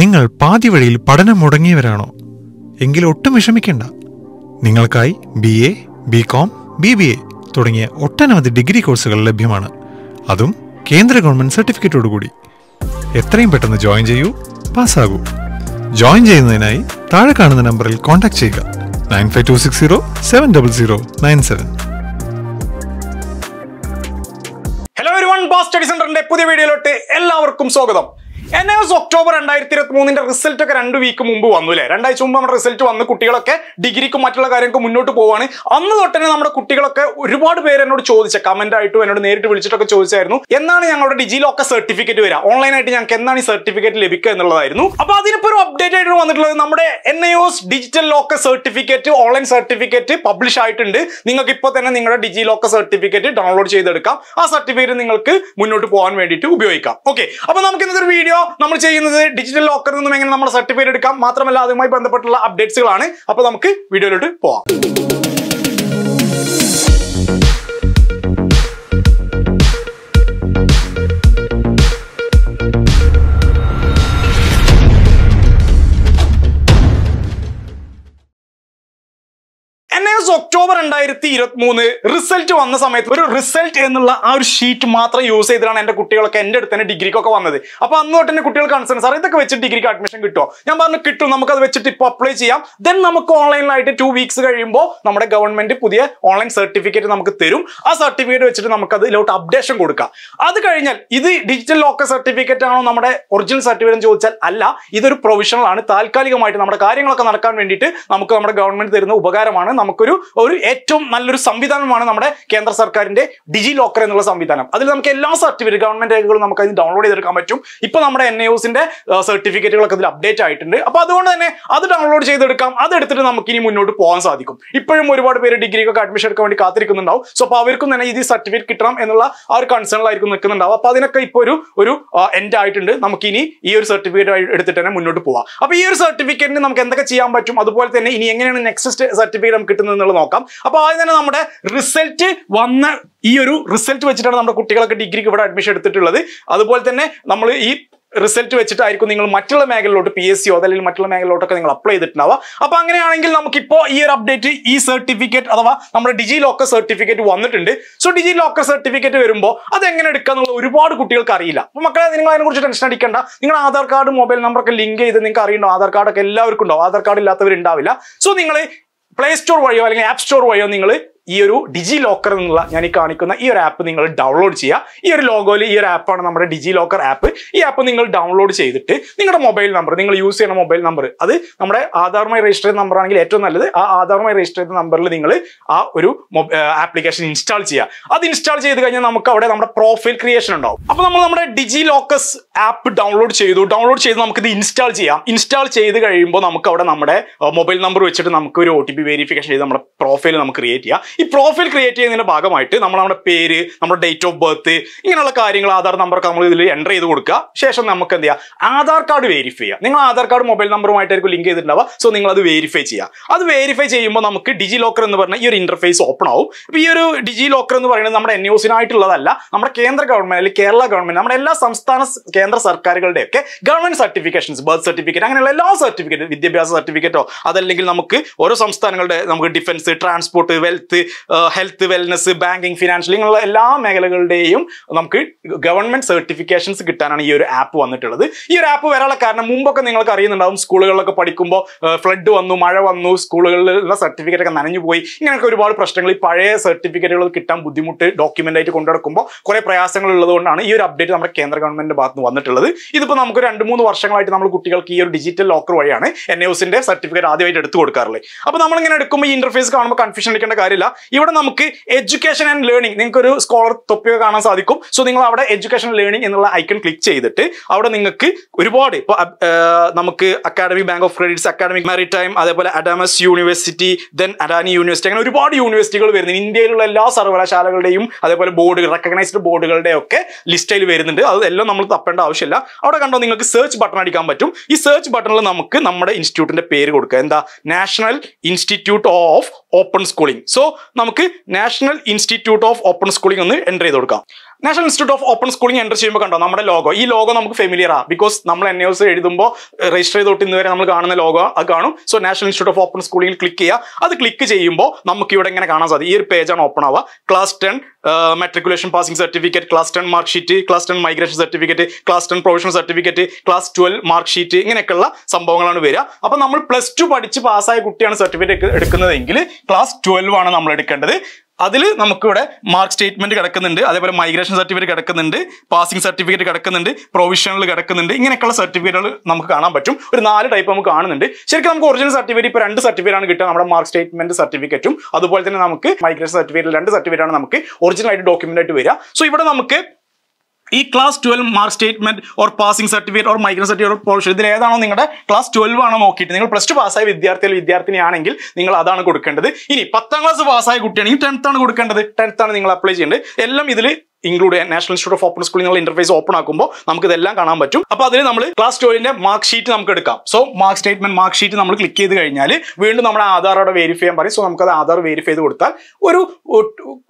നിങ്ങൾ പാതി വഴിയിൽ പഠനം മുടങ്ങിയവരാണോ എങ്കിൽ ഒട്ടും വിഷമിക്കേണ്ട നിങ്ങൾക്കായി B A B com B B A തുടങ്ങിയ ഒട്ടനവധി ഡിഗ്രി കോഴ്സുകൾ ലഭ്യമാണ് അതും കേന്ദ്ര ഗവൺമെന്റ് സർട്ടിഫിക്കറ്റോടുകൂടി എത്രയും പെട്ടെന്ന് ജോയിൻ ചെയ്യൂ പാസ്സാകൂ ജോയിൻ ചെയ്യുന്നതിനായി താഴെ കാണുന്ന നമ്പറിൽ കോൺടാക്ട് ചെയ്യുക nine five two six zero seven double zero nine seven hello everyone Baas study സെന്ററിന്റെ പുതിയ വീഡിയോയിലോട്ട് എല്ലാവർക്കും സ്വാഗതം എൻ എസ് ഒക്ടോബർ രണ്ടായിരത്തി ഇരുപത്തി മൂന്നിന്റെ റിസൾട്ട് ഒക്കെ രണ്ട് വീക്ക് മുമ്പ് വന്നു അല്ലേ രണ്ടാഴ്ച മുമ്പ് നമ്മുടെ റിസൾട്ട് വന്ന് കുട്ടികളൊക്കെ ഡിഗ്രിക്കും മറ്റുള്ള കാര്യങ്ങൾക്ക് മുന്നോട്ട് പോവാണ് അന്ന് തൊട്ട് തന്നെ നമ്മുടെ കുട്ടികളൊക്കെ ഒരുപാട് പേര് എന്നോട് ചോദിച്ച കമന്റ് ആയിട്ടും എന്നോട് നേരിട്ട് വിളിച്ചിട്ടൊക്കെ ചോദിച്ചായിരുന്നു എന്നാണ് ഞങ്ങളുടെ ഡിജി ലോക്കർ സർട്ടിഫിക്കറ്റ് വരിക ഓൺലൈനായിട്ട് ഞങ്ങൾക്ക് എന്നാണ് ഈ സർട്ടിഫിക്കറ്റ് ലഭിക്കുക എന്നുള്ളതായിരുന്നു അപ്പൊ അതിനിപ്പോ ഒരു അപ്ഡേറ്റ് ആയിട്ട് വന്നിട്ടുള്ളത് നമ്മുടെ എൻ digital locker certificate online certificate publish ആയിട്ടുണ്ട് നിങ്ങൾക്ക് ഇപ്പോൾ തന്നെ നിങ്ങളുടെ ഡിജി ലോക്കർ സർട്ടിഫിക്കറ്റ് ഡൗൺലോഡ് ചെയ്തെടുക്കാം ആ സർട്ടിഫിക്കറ്റ് നിങ്ങൾക്ക് മുന്നോട്ട് പോകാൻ വേണ്ടിയിട്ട് ഉപയോഗിക്കാം ഓക്കെ അപ്പൊ നമുക്ക് ഇന്നത്തെ വീഡിയോ വീഡിയോ നമ്മൾ ചെയ്യുന്നത് ഡിജിറ്റൽ ലോക്കറിൽ നിന്നും എങ്ങനെ നമ്മൾ സർട്ടിഫിക്കറ്റ് എടുക്കാം മാത്രമല്ല അതുമായി ബന്ധപ്പെട്ടുള്ള അപ്ഡേറ്റ്സുകളാണ് അപ്പോൾ നമുക്ക് വീഡിയോയിലോട്ട് പോവാം രണ്ടായിരത്തി ഇരുപത്തി മൂന്ന് റിസൾട്ട് വന്ന സമയത്ത് ഒരു റിസൾട്ട് എന്നുള്ള ആ ഒരു ഷീറ്റ് മാത്രം യൂസ് ചെയ്തിട്ടാണ് എൻ്റെ കുട്ടികളൊക്കെ എൻ്റെ അടുത്ത് തന്നെ ഡിഗ്രിക്കൊക്കെ വന്നത് അപ്പോൾ അന്ന് തൊട്ട് തന്നെ കുട്ടികൾ കൺസേൺ സാർ ഇതൊക്കെ വെച്ചിട്ട് ഡിഗ്രിക്ക് അഡ്മിഷൻ കിട്ടുമോ ഞാൻ പറഞ്ഞു കിട്ടും നമുക്ക് അത് വെച്ചിട്ട് ഇപ്പൊ അപ്ലൈ ചെയ്യാം ദെൻ നമുക്ക് ഓൺലൈനിലായിട്ട് ടു വീക്സ് കഴിയുമ്പോൾ നമ്മുടെ ഗവൺമെന്റ് പുതിയ ഓൺലൈൻ സർട്ടിഫിക്കറ്റ് നമുക്ക് തരും ആ സർട്ടിഫിക്കറ്റ് വെച്ചിട്ട് നമുക്ക് അതിലോട്ട് അപ്ഡേഷൻ കൊടുക്കാം അത് കഴിഞ്ഞാൽ ഇത് ഡിജിറ്റൽ ലോക്കർ സർട്ടിഫിക്കറ്റ് ആണോ നമ്മുടെ ഒറിജിനൽ സർട്ടിഫിക്കറ്റ് ചോദിച്ചാൽ അല്ല ഇതൊരു പ്രൊവിഷണൽ ആണ് താൽക്കാലികമായിട്ട് നമ്മുടെ കാര്യങ്ങളൊക്കെ നടക്കാൻ വേണ്ടിയിട്ട് നമുക്ക് നമ്മുടെ ഗവൺമെന്റ് തരുന്ന ഉപകാരമാണ് നമുക്കൊരു ഒരു ഏറ്റവും ഏറ്റവും നല്ലൊരു സംവിധാനമാണ് നമ്മുടെ കേന്ദ്ര സർക്കാരിന്റെ ഡിജി ലോക്കർ എന്നുള്ള സംവിധാനം അതിൽ നമുക്ക് എല്ലാ സർട്ടിഫിക്കറ്റ് ഗവൺമെന്റ് രേഖകളും നമുക്ക് അതിന് ഡൗൺലോഡ് ചെയ്തെടുക്കാൻ പറ്റും ഇപ്പൊ നമ്മുടെ എൻ ഐസിന്റെ സർട്ടിഫിക്കറ്റുകളൊക്കെ അതിൽ അപ്ഡേറ്റ് ആയിട്ടുണ്ട് അപ്പൊ അതുകൊണ്ട് തന്നെ അത് ഡൗൺലോഡ് ചെയ്തെടുക്കാം അത് എടുത്തിട്ട് നമുക്ക് ഇനി മുന്നോട്ട് പോകാൻ സാധിക്കും ഇപ്പോഴും ഒരുപാട് പേര് ഡിഗ്രിക്കൊക്കെ അഡ്മിഷൻ എടുക്കാൻ വേണ്ടി കാത്തിരിക്കുന്നുണ്ടാവും സോ അപ്പൊ അവർക്കും തന്നെ ഇത് സർട്ടിഫിക്കറ്റ് കിട്ടണം എന്നുള്ള ആ ഒരു കൺസേണിലായിരിക്കും നിൽക്കുന്നുണ്ടാവും അപ്പൊ അതിനൊക്കെ ഇപ്പോൾ ഒരു ഒരു എൻഡ് ആയിട്ടുണ്ട് നമുക്ക് ഇനി ഈ ഒരു സർട്ടിഫിക്കറ്റ് എടുത്തിട്ട് തന്നെ മുന്നോട്ട് പോവാം അപ്പൊ ഈ ഒരു സർട്ടിഫിക്കറ്റിന് നമുക്ക് എന്തൊക്കെ ചെയ്യാൻ പറ്റും അതുപോലെ തന്നെ ഇനി എങ്ങനെയാണ് നെക്സ്റ്റ് സർട്ടിഫിക്കറ്റ് നമുക്ക് കിട്ടുന്നത് എന്നുള്ളത് നോക്കാം അപ്പൊ ആദ്യം തന്നെ നമ്മുടെ റിസൾട്ട് വന്ന ഈ ഒരു റിസൾട്ട് വെച്ചിട്ടാണ് നമ്മുടെ കുട്ടികളൊക്കെ ഡിഗ്രിക്ക് ഇവിടെ അഡ്മിഷൻ എടുത്തിട്ടുള്ളത് അതുപോലെ തന്നെ നമ്മൾ ഈ റിസൾട്ട് വെച്ചിട്ടായിരിക്കും നിങ്ങൾ മറ്റുള്ള മേഖലയിലോട്ട് പി എസ് സിയോ അതല്ലെങ്കിൽ മറ്റുള്ള മേഖലയിലോട്ടൊക്കെ നിങ്ങൾ അപ്ലൈ ചെയ്തിട്ടുണ്ടാവുക അപ്പൊ അങ്ങനെയാണെങ്കിൽ നമുക്കിപ്പോ ഈ ഒരു അപ്ഡേറ്റ് ഈ സർട്ടിഫിക്കറ്റ് അഥവാ നമ്മുടെ ഡിജി ലോക്കർ സർട്ടിഫിക്കറ്റ് വന്നിട്ടുണ്ട് സോ ഡിജി ലോക്കർ സർട്ടിഫിക്കറ്റ് വരുമ്പോൾ അത് എങ്ങനെ എടുക്കുക എന്നുള്ള ഒരുപാട് കുട്ടികൾക്ക് അറിയില്ല അപ്പൊ മക്കളെ നിങ്ങൾ അതിനെക്കുറിച്ച് ടെൻഷൻ അടിക്കേണ്ട നിങ്ങൾ ആധാർ കാർഡ് മൊബൈൽ നമ്പറൊക്കെ ലിങ്ക് ചെയ്ത് നിങ്ങൾക്ക് അറിയണ്ടോ ആധാർ കാർഡൊക്കെ എല്ലാവർക്കും ഉണ്ടാവും ആധാർ കാർഡ് ഇല്ലാത്തവരുണ്ടാവില്ല സോ നിങ്ങൾ പ്ലേ സ്റ്റോർ വഴിയോ അല്ലെങ്കിൽ ആപ്പ് സ്റ്റോർ വഴിയോ നിങ്ങൾ ഈ ഒരു ഡിജി ലോക്കർ എന്നുള്ള ഞാൻ ഈ കാണിക്കുന്ന ഈ ഒരു ആപ്പ് നിങ്ങൾ ഡൗൺലോഡ് ചെയ്യുക ഈ ഒരു ലോഗോയിൽ ഈ ഒരു ആപ്പാണ് നമ്മുടെ ഡിജി ലോക്കർ ആപ്പ് ഈ ആപ്പ് നിങ്ങൾ ഡൗൺലോഡ് ചെയ്തിട്ട് നിങ്ങളുടെ മൊബൈൽ നമ്പർ നിങ്ങൾ യൂസ് ചെയ്യുന്ന മൊബൈൽ നമ്പർ അത് നമ്മുടെ ആധാറുമായി രജിസ്റ്റർ ചെയ്ത നമ്പർ ആണെങ്കിൽ ഏറ്റവും നല്ലത് ആ ആധാറുമായി രജിസ്റ്റർ ചെയ്ത നമ്പറിൽ നിങ്ങൾ ആ ഒരു ആപ്ലിക്കേഷൻ ഇൻസ്റ്റാൾ ചെയ്യുക അത് ഇൻസ്റ്റാൾ ചെയ്ത് കഴിഞ്ഞാൽ നമുക്ക് അവിടെ നമ്മുടെ പ്രൊഫൈൽ ക്രിയേഷൻ ഉണ്ടാവും അപ്പോൾ നമ്മൾ നമ്മുടെ ഡിജി ലോക്കസ് ആപ്പ് ഡൗൺലോഡ് ചെയ്തു ഡൗൺലോഡ് ചെയ്ത് നമുക്ക് ഇത് ഇൻസ്റ്റാൾ ചെയ്യാം ഇൻസ്റ്റാൾ ചെയ്ത് കഴിയുമ്പോൾ നമുക്ക് അവിടെ നമ്മുടെ മൊബൈൽ നമ്പർ വെച്ചിട്ട് നമുക്ക് ഒരു ഒ ടി പി വെരിഫിക്കേഷൻ ചെയ്ത് നമ്മുടെ പ്രൊഫൈൽ നമുക്ക് ക്രിയേറ്റ് ചെയ്യാം ഈ പ്രൊഫൈൽ ക്രിയേറ്റ് ചെയ്യുന്നതിൻ്റെ ഭാഗമായിട്ട് നമ്മൾ നമ്മുടെ പേര് നമ്മുടെ ഡേറ്റ് ഓഫ് ബർത്ത് ഇങ്ങനെയുള്ള കാര്യങ്ങൾ ആധാർ നമ്പറൊക്കെ നമ്മൾ ഇതിൽ എൻ്റർ ചെയ്ത് കൊടുക്കുക ശേഷം നമുക്ക് എന്ത് ചെയ്യുക ആധാർ കാർഡ് വെരിഫൈ ചെയ്യുക നിങ്ങൾ ആധാർ കാർഡ് മൊബൈൽ നമ്പറുമായിട്ടായിരിക്കും ലിങ്ക് ചെയ്തിട്ടുണ്ടാവുക സോ നിങ്ങൾ അത് വെരിഫൈ ചെയ്യുക അത് വെരിഫൈ ചെയ്യുമ്പോൾ നമുക്ക് ഡിജി ലോക്കർ എന്ന് പറഞ്ഞ ഈ ഒരു ഇന്റർഫേസ് ഓപ്പൺ ആവും അപ്പോൾ ഈ ഒരു ഡിജി ലോക്കർ എന്ന് പറയുന്നത് നമ്മുടെ എൻ ആയിട്ടുള്ളതല്ല നമ്മുടെ കേന്ദ്ര ഗവൺമെൻറ് അല്ലെങ്കിൽ കേരള ഗവൺമെന്റ് നമ്മുടെ എല്ലാ സംസ്ഥാന കേന്ദ്ര സർക്കാരുകളുടെയൊക്കെ government government certifications birth certificate അങ്ങനെയുള്ള എല്ലാ സർട്ടിഫിക്കറ്റ് വിദ്യാഭ്യാസ സർട്ടിഫിക്കറ്റോ അതല്ലെങ്കിൽ നമുക്ക് ഓരോ സംസ്ഥാനങ്ങളുടെ നമുക്ക് defence transport wealth health wellness banking financial ഇങ്ങനെയുള്ള എല്ലാ മേഖലകളുടെയും നമുക്ക് ഗവൺമെന്റ് സർട്ടിഫിക്കേഷൻസ് കിട്ടാനാണ് ഈ ഒരു ആപ്പ് വന്നിട്ടുള്ളത് ഈ ഒരു ആപ്പ് വരാനുള്ള കാരണം മുമ്പൊക്കെ നിങ്ങൾക്ക് അറിയുന്നുണ്ടാവും സ്കൂളുകളിലൊക്കെ പഠിക്കുമ്പോൾ ഫ്ലഡ് വന്നു മഴ വന്നു സ്കൂളുകളിലുള്ള സർട്ടിഫിക്കറ്റ് ഒക്കെ നനഞ്ഞു പോയി ഇങ്ങനെയൊക്കെ ഒരുപാട് പ്രശ്നങ്ങൾ ഈ പഴയ സർട്ടിഫിക്കറ്റുകൾ കിട്ടാൻ ബുദ്ധിമുട്ട് ഡോക്യുമെന്റ് ആയിട്ട് കൊണ്ടുനടക്കുമ്പോൾ കുറെ പ്രയാസങ്ങൾ ഉള്ളതുകൊണ്ടാണ് ഈ ഒരു അപ്ഡേറ്റ് നമ്മുടെ കേന്ദ്ര ഗവൺമെന്റിന്റെ ഭാഗത്ത് നിന്ന് വന്നിട്ടുള്ളത് ഇതിപ്പോൾ നമുക്ക് രണ്ട് മൂന്ന് വർഷങ്ങളായിട്ട് നമ്മൾ കുട്ടികൾക്ക് ഈ ഒരു ഡിജിറ്റൽ ലോക്കർ വഴിയാണ് എൻ എസിന്റെ സർട്ടിഫിക്കറ്റ് ആദ്യമായിട്ട് എടുത്തു കൊടുക്കാറുള്ളത് അപ്പോൾ ഇങ്ങനെ എടുക്കുമ്പോൾ ഈ ഇന്റർഫേസ് കാണുമ്പോൾ കൺഫ്യൂഷൻ അടിക്കേണ്ട കാര്യമില്ല ഇവിടെ നമുക്ക് എഡ്യൂക്കേഷൻ ആൻഡ് ലേണിംഗ് നിങ്ങൾക്ക് ഒരു സ്കോളർ തൊപ്പിയ കാണാൻ സാധിക്കും സോ നിങ്ങൾ അവിടെ എഡ്യൂക്കേഷൻ ലേണിംഗ് എന്നുള്ള ഐക്കൺ ക്ലിക്ക് ചെയ്തിട്ട് അവിടെ നിങ്ങൾക്ക് ഒരുപാട് ഇപ്പോൾ നമുക്ക് academic bank of credits academic maritime അതേപോലെ Adamas university then Adani university അങ്ങനെ ഒരുപാട് യൂണിവേഴ്സിറ്റികൾ വരുന്നുണ്ട് ഇന്ത്യയിലുള്ള എല്ലാ സർവകലാശാലകളുടെയും അതേപോലെ ബോർഡുകൾ റെക്കഗ്നൈസ്ഡ് ബോർഡുകളുടെ ഒക്കെ ലിസ്റ്റിൽ വരുന്നുണ്ട് അതെല്ലാം നമ്മൾ തപ്പേണ്ട ആവശ്യമില്ല അവിടെ കണ്ടോ നിങ്ങൾക്ക് സെർച്ച് ബട്ടൺ അടിക്കാൻ പറ്റും ഈ സെർച്ച് ബട്ടണിൽ നമുക്ക് നമ്മുടെ ഇൻസ്റ്റിറ്റ്യൂട്ടിന്റെ പേര് കൊടുക്കുക എന്താ national institute of open schooling so നമുക്ക് national institute of open schooling ഒന്ന് എൻ്റർ ചെയ്ത് കൊടുക്കാം national institute of open schooling enter ചെയ്യുമ്പോൾ കണ്ടോ നമ്മുടെ ലോഗോ ഈ ലോഗോ നമുക്ക് ഫെമിലിയറാ ബിക്കോസ് നമ്മൾ എൻ എസ് e എഴുതുമ്പോൾ രജിസ്റ്റർ ചെയ്തോട്ട് ഇന്ന് വരെ നമ്മൾ കാണുന്ന ലോഗോ അത് കാണും so national institute of open സ്കൂളിംഗിൽ ക്ലിക്ക് ചെയ്യുക അത് ക്ലിക്ക് ചെയ്യുമ്പോൾ നമുക്ക് ഇവിടെ ഇങ്ങനെ കാണാൻ സാധിക്കും ഈ ഒരു പേജാണ് ഓപ്പൺ ആവുക class ten matriculation passing certificate class ten mark sheet class ten migration certificate class ten provisional certificate class twelve mark sheet ഇങ്ങനെയൊക്കെയുള്ള സംഭവങ്ങളാണ് വരിക അപ്പം നമ്മൾ പ്ലസ് ടു പഠിച്ച് പാസ്സായ കുട്ടിയാണ് സർട്ടിഫിക്കറ്റ് എടുക്കുന്നതെങ്കിൽ ക്ലാസ് ട്വൽവ് ആണ് നമ്മൾ എടുക്കേണ്ടത് അതിൽ നമുക്കിവിടെ മാർക്ക് സ്റ്റേറ്റ്മെന്റ് കിടക്കുന്നുണ്ട് അതേപോലെ മൈഗ്രേഷൻ സർട്ടിഫിക്കറ്റ് കിടക്കുന്നുണ്ട് പാസിംഗ് സർട്ടിഫിക്കറ്റ് കിടക്കുന്നുണ്ട് പ്രൊവിഷണൽ കിടക്കുന്നുണ്ട് ഇങ്ങനെയൊക്കെയുള്ള സർട്ടിഫിക്കറ്റുകൾ നമുക്ക് കാണാൻ പറ്റും ഒരു നാല് ടൈപ്പ് നമുക്ക് കാണുന്നുണ്ട് ശരിക്കും നമുക്ക് ഒറിജിനൽ സർട്ടിഫിക്കറ്റ് ഇപ്പോൾ രണ്ട് സർട്ടിഫിക്കറ്റാണ് കിട്ടുക നമ്മുടെ മാർക്ക് സ്റ്റേറ്റ്മെന്റ് സർട്ടിഫിക്കറ്റും അതുപോലെ തന്നെ നമുക്ക് മൈഗ്രേഷൻ സർട്ടിഫിക്കറ്റ് രണ്ട് സർട്ടിഫിക്കറ്റാണ് നമുക്ക് ഒറിജിനൽ ആയിട്ട് ഡോക്യുമെന്റ് ആയിട്ട് വരിക സോ ഇവിടെ നമുക്ക് ഈ class twelve mark statement or passing certificate or micro certificate or ഇതിൽ ഏതാണോ നിങ്ങളുടെ ക്ലാസ് ട്വൽവ് ആണോ നോക്കിയിട്ട് നിങ്ങൾ പ്ലസ് ടു പാസ്സായ വിദ്യാർത്ഥികൾ വിദ്യാർത്ഥിനിയാണെങ്കിൽ നിങ്ങൾ അതാണ് കൊടുക്കേണ്ടത് ഇനി പത്താം ക്ലാസ് പാസ്സായ കുട്ടിയാണെങ്കിൽ ടെൻത്ത് ആണ് കൊടുക്കേണ്ടത് ടെൻത്ത് ആണ് നിങ്ങൾ അപ്ലൈ ചെയ്യേണ്ടത് എല്ലാം ഇതിൽ include national institute of open സ്കൂളിൽ നിങ്ങൾ ഇന്റർഫേസ് ഓപ്പൺ ആക്കുമ്പോൾ നമുക്ക് ഇതെല്ലാം കാണാൻ പറ്റും അപ്പോൾ അതിൽ നമ്മൾ ക്ലാസ് ട്വൽവിന്റെ മാർക്ക് ഷീറ്റ് നമുക്ക് എടുക്കാം so mark statement mark sheet നമ്മൾ ക്ലിക്ക് ചെയ്ത് കഴിഞ്ഞാൽ വീണ്ടും നമ്മൾ ആധാറോടെ വെരിഫൈ ചെയ്യാൻ പറയും സോ നമുക്ക് അത് ആധാർ വെരിഫൈ ചെയ്ത് കൊടുത്താൽ ഒരു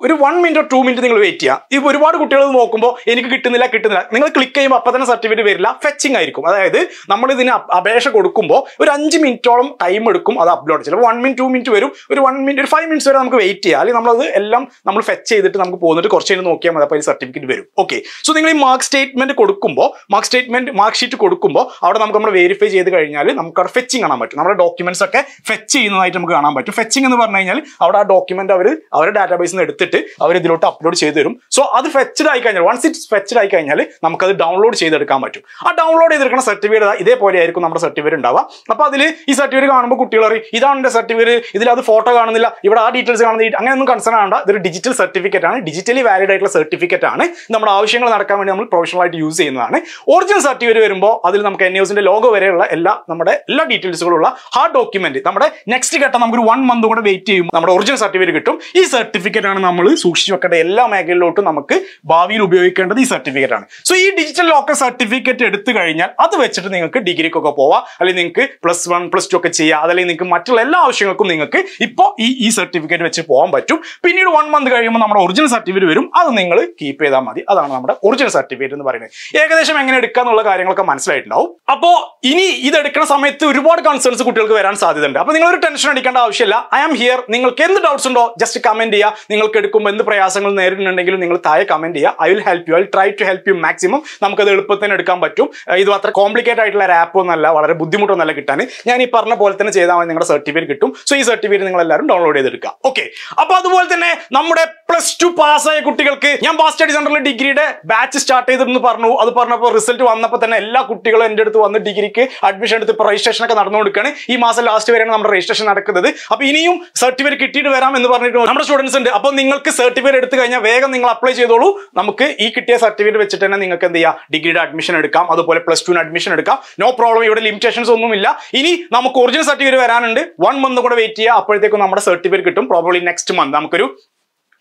ഒരു വൺ മിനിറ്റ് ടു മിനിറ്റ് നിങ്ങൾ വെയിറ്റ് ചെയ്യാം ഈ ഒരുപാട് കുട്ടികൾ നോക്കുമ്പോൾ എനിക്ക് കിട്ടുന്നില്ല കിട്ടുന്നില്ല നിങ്ങൾ ക്ലിക്ക് ചെയ്യുമ്പോൾ അപ്പം തന്നെ സർട്ടിഫിക്കറ്റ് വരില്ല ഫെച്ചിങ് ആയിരിക്കും അതായത് നമ്മൾ ഇതിന് അപേക്ഷ കൊടുക്കുമ്പോൾ ഒരു അഞ്ച് മിനിറ്റോളം ടൈം എടുക്കും അത് അപ്ലോഡ് ചിലപ്പോൾ വൺ മിനിറ്റ് ടു മിനിറ്റ് വരും ഒരു വൺ മിനിറ്റ് ഒരു ഫൈവ് മിനിറ്റ്സ് വരെ നമുക്ക് വെയിറ്റ് ചെയ്യാം അല്ലെങ്കിൽ നമ്മളത് എല്ലാം നമ്മൾ ഫെച്ച് ചെയ്തിട്ട് നമുക്ക് പോകുന്നിട്ട് കുറച്ച് കഴിഞ്ഞ് നോക്കിയാൽ മതി അപ്പോൾ സർട്ടിഫിക്കറ്റ് വരും ഓക്കെ സോ നിങ്ങൾ ഈ മാർക്ക് സ്റ്റേറ്റ്മെന്റ് കൊടുക്കുമ്പോൾ മാർക്ക് സ്റ്റേറ്റ്മെന്റ് മാർക്ക് ഷീറ്റ് കൊടുക്കുമ്പോൾ അവിടെ നമുക്ക് നമ്മൾ വെരിഫൈ ചെയ്ത് കഴിഞ്ഞാൽ നമുക്ക് അവിടെ ഫെച്ചിങ് കാണാൻ പറ്റും നമ്മുടെ ഡോക്യുമെന്റ്സ് ഒക്കെ ഫെച്ച് ചെയ്യുന്നതായിട്ട് നമുക്ക് കാണാൻ പറ്റും ഫെച്ചിങ് എന്ന് പറഞ്ഞു കഴിഞ്ഞാൽ അവിടെ ആ ഡോക്യുമെന്റ് അവർ അവരുടെ ഡാറ്റാബേസിൽ നിന്ന് എടുത്തിട്ട് അവർ ഇതിലോട്ട് അപ്ലോഡ് ചെയ്ത് തരും സോ അത് ഫെച്ചഡ് ആയി കഴിഞ്ഞാൽ വൺസ് ഇറ്റ്സ് ഫെച്ചഡ് ആയി കഴിഞ്ഞാൽ നമുക്കത് ഡൗൺലോഡ് ചെയ്തെടുക്കാൻ പറ്റും ആ ഡൗൺലോഡ് ചെയ്തെടുക്കുന്ന സർട്ടിഫിക്കറ്റ് ഇതേപോലെ ആയിരിക്കും നമ്മുടെ സർട്ടിഫിക്കറ്റ് ഉണ്ടാവുക അപ്പൊ അതിൽ ഈ സർട്ടിഫിക്കറ്റ് കാണുമ്പോൾ കുട്ടികൾ പറയും ഇതാണ് എന്റെ സർട്ടിഫിക്കറ്റ് ഇതിൽ അത് ഫോട്ടോ കാണുന്നില്ല ഇവിടെ ആ ഡീറ്റെയിൽസ് കാണുന്നില്ല ഒന്നും കൺസേൺ ആണ്ട ഇതൊരു ഡിജിറ്റൽ സർട്ടിഫിക്കറ്റ് ആണ് ഡിജിറ്റലി വാലിഡ് ആയിട്ടുള്ള സർട്ടിഫിക്കറ്റ് സർട്ടിഫിക്കറ്റ് ആണ് നമ്മുടെ ആവശ്യങ്ങൾ നടക്കാൻ വേണ്ടി നമ്മൾ പ്രൊഫഷണൽ ആയിട്ട് യൂസ് ചെയ്യുന്നതാണ് ഒറിജിനൽ സർട്ടിഫിക്കറ്റ് വരുമ്പോൾ അതിൽ നമുക്ക് എൻ യോസിന്റെ ലോഗോ വരെയുള്ള എല്ലാ നമ്മുടെ എല്ലാ ഡീറ്റെയിൽസുകളുള്ള ഹാർഡ് ഡോക്യുമെന്റ് നമ്മുടെ നെക്സ്റ്റ് ഘട്ടം നമുക്ക് ഒരു വൺ മന്ത് കൂടെ വെയിറ്റ് ചെയ്യും നമ്മുടെ ഒറിജിനൽ സർട്ടിഫിക്കറ്റ് കിട്ടും ഈ സർട്ടിഫിക്കറ്റ് ആണ് നമ്മൾ സൂക്ഷിച്ചു വെക്കേണ്ട എല്ലാ മേഖലയിലോട്ടും നമുക്ക് ഭാവിയിൽ ഉപയോഗിക്കേണ്ടത് ഈ സർട്ടിഫിക്കറ്റ് ആണ് സോ ഈ ഡിജിറ്റൽ ലോക്കർ സർട്ടിഫിക്കറ്റ് എടുത്തു കഴിഞ്ഞാൽ അത് വെച്ചിട്ട് നിങ്ങൾക്ക് ഡിഗ്രിക്കൊക്കെ പോവാം അല്ലെങ്കിൽ നിങ്ങൾക്ക് പ്ലസ് വൺ പ്ലസ് ടു ഒക്കെ ചെയ്യാം അതല്ലെങ്കിൽ നിങ്ങൾക്ക് മറ്റുള്ള എല്ലാ ആവശ്യങ്ങൾക്കും നിങ്ങൾക്ക് ഇപ്പോൾ ഈ ഈ സർട്ടിഫിക്കറ്റ് വെച്ച് പോകാൻ പറ്റും പിന്നീട് വൺ മന്ത് കഴിയുമ്പോൾ നമ്മുടെ ഒറിജിനൽ സർട്ടിഫിക്കറ്റ് വരും അത് നിങ്ങൾ കീപ്പ് ചെയ്താൽ മതി അതാണ് നമ്മുടെ ഒറിജിനൽ സർട്ടിഫിക്കറ്റ് എന്ന് പറയുന്നത് ഏകദേശം എങ്ങനെ എടുക്കുക എന്നുള്ള കാര്യങ്ങളൊക്കെ മനസ്സിലായിട്ടുണ്ടാവും അപ്പോൾ ഇനി ഇത് എടുക്കുന്ന സമയത്ത് ഒരുപാട് കൺസേൺസ് കുട്ടികൾക്ക് വരാൻ സാധ്യതയുണ്ട് അപ്പോൾ നിങ്ങൾ ഒരു ടെൻഷൻ അടിക്കേണ്ട ആവശ്യമില്ല ഐ ആം ഹിയർ നിങ്ങൾക്ക് എന്ത് ഡൗട്ട്സ് ഉണ്ടോ ജസ്റ്റ് കമന്റ് ചെയ്യുക നിങ്ങൾക്ക് എടുക്കുമ്പോൾ എന്ത് പ്രയാസങ്ങൾ നേരിടുന്നുണ്ടെങ്കിലും നിങ്ങൾ താഴെ കമന്റ് ചെയ്യുക I will help you I try to help you maximum നമുക്കത് എളുപ്പത്തിന് എടുക്കാൻ പറ്റും ഇത് അത്ര കോംപ്ലിക്കേറ്റ് ആയിട്ടുള്ള ഒരു ആപ്പ് ഒന്നല്ല വളരെ ബുദ്ധിമുട്ടൊന്നല്ല കിട്ടാൻ ഞാൻ ഈ പറഞ്ഞ പോലെ തന്നെ ചെയ്താൽ മതി നിങ്ങളുടെ സർട്ടിഫിക്കറ്റ് കിട്ടും സോ ഈ സർട്ടിഫിക്കറ്റ് നിങ്ങൾ എല്ലാവരും ഡൗൺലോഡ് ചെയ്തെടുക്കുക ഓക്കെ അപ്പോൾ അതുപോലെ തന്നെ നമ്മുടെ പ്ലസ് ടു പാസ്സായ കുട്ടികൾക്ക് ഞാൻ ഫാസ്റ്റ് സ്റ്റഡി സെന്ററിൽ ഡിഗ്രിയുടെ ബാച്ച് സ്റ്റാർട്ട് ചെയ്തിരുന്നു പറഞ്ഞു അത് പറഞ്ഞപ്പോൾ റിസൾട്ട് വന്നപ്പോൾ തന്നെ എല്ലാ കുട്ടികളും എൻ്റെ അടുത്ത് വന്ന് ഡിഗ്രിക്ക് അഡ്മിഷൻ എടുത്ത് ഇപ്പോൾ രജിസ്ട്രേഷൻ ഒക്കെ നടന്നുകൊടുക്കുകയാണ് ഈ മാസം ലാസ്റ്റ് വരെയാണ് നമ്മുടെ രജിസ്ട്രേഷൻ നടക്കുന്നത് അപ്പോൾ ഇനിയും സർട്ടിഫിക്കറ്റ് കിട്ടിയിട്ട് വരാം എന്ന് പറഞ്ഞിട്ട് നമ്മുടെ സ്റ്റുഡൻസ് ഉണ്ട് അപ്പോൾ നിങ്ങൾക്ക് സർട്ടിഫിക്കറ്റ് എടുത്തു കഴിഞ്ഞാൽ വേഗം നിങ്ങൾ അപ്ലൈ ചെയ്തോളൂ നമുക്ക് ഈ കിട്ടിയ സർട്ടിഫിക്കറ്റ് വെച്ചിട്ട് തന്നെ നിങ്ങൾക്ക് എന്ത് ചെയ്യാം ഡിഗ്രിയുടെ അഡ്മിഷൻ എടുക്കാം അതുപോലെ പ്ലസ് ടുവിന് അഡ്മിഷൻ എടുക്കാം നോ പ്രോബ്ലം ഇവിടെ ലിമിറ്റേഷൻസ് ഒന്നുമില്ല ഇനി നമുക്ക് ഒറിജിനൽ സർട്ടിഫിക്കറ്റ് വരാനുണ്ട് വൺ മന്ത് കൂടെ വെയിറ്റ് ചെയ്യുക അപ്പോഴത്തേക്കും നമ്മുടെ സർട്ടിഫിക്കറ്റ് കിട്ടും പ്രോബ്ലി നെക്സ്റ്റ് മന്ത് നമുക്കൊരു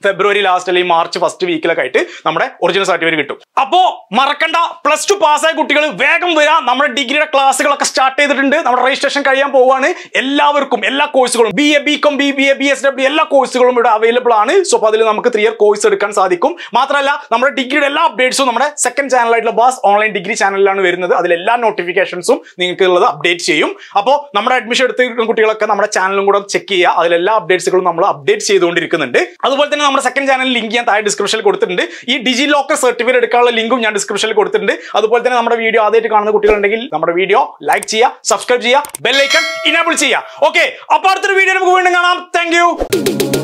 ഫെബ്രുവരി ലാസ്റ്റ് അല്ലെങ്കിൽ മാർച്ച് ഫസ്റ്റ് വീക്കിലൊക്കെ ആയിട്ട് നമ്മുടെ ഒറിജിനൽ സർട്ടിഫിക്കറ്റ് കിട്ടും അപ്പോ മറക്കണ്ട പ്ലസ് ടു പാസ്സായ കുട്ടികൾ വേഗം വരാം നമ്മുടെ ഡിഗ്രിയുടെ ക്ലാസ്സുകളൊക്കെ സ്റ്റാർട്ട് ചെയ്തിട്ടുണ്ട് നമ്മുടെ രജിസ്ട്രേഷൻ കഴിയാൻ പോവാണ് എല്ലാവർക്കും എല്ലാ കോഴ്സുകളും B A B com B B A B S W എല്ലാ കോഴ്സുകളും ഇവിടെ അവൈലബിൾ ആണ് സോ അപ്പോൾ അതിൽ നമുക്ക് ത്രീ ഇയർ കോഴ്സ് എടുക്കാൻ സാധിക്കും മാത്രമല്ല നമ്മുടെ ഡിഗ്രിയുടെ എല്ലാ അപ്ഡേറ്റ്സും നമ്മുടെ സെക്കൻഡ് ചാനലായിട്ടുള്ള ബാസ് ഓൺലൈൻ ഡിഗ്രി ചാനലിലാണ് വരുന്നത് അതിലെല്ലാ നോട്ടിഫിക്കേഷൻസും നിങ്ങൾക്ക് ഉള്ളത് അപ്ഡേറ്റ് ചെയ്യും അപ്പോൾ നമ്മുടെ അഡ്മിഷൻ എടുത്തിരിക്കുന്ന കുട്ടികളൊക്കെ നമ്മുടെ ചാനലും കൂടെ ചെക്ക് ചെയ്യുക അതിലെല്ലാ അപ്ഡേറ്റ്സുകളും നമ്മൾ അപ്ഡേറ്റ് ചെയ്തുകൊണ്ടിരിക്കുന്നുണ്ട് അതുപോലെ തന്നെ നമ്മുടെ സെക്കൻഡ് ചാനൽ ലിങ്ക് ഞാൻ താഴെ ഡിസ്ക്രിപ്ഷനിൽ കൊടുത്തിട്ടുണ്ട് ഈ ഡിജി ലോക്കർ സർട്ടിഫിക്കറ്റ് എടുക്കാനുള്ള ലിങ്കും ഞാൻ ഡിസ്ക്രിപ്ഷനിൽ കൊടുത്തിട്ടുണ്ട് അതുപോലെ തന്നെ നമ്മുടെ വീഡിയോ ആദ്യമായിട്ട് കാണുന്ന കുട്ടികളുണ്ടെങ്കിൽ നമ്മുടെ വീഡിയോ ലൈക്ക് ചെയ്യുക സബ്സ്ക്രൈബ് ചെയ്യുക ബെല്ലൈക്കൺ ഇനേബിൾ ചെയ്യുക ഓക്കെ അപ്പോൾ അടുത്തൊരു വീഡിയോ നമുക്ക് വീണ്ടും കാണാം താങ്ക്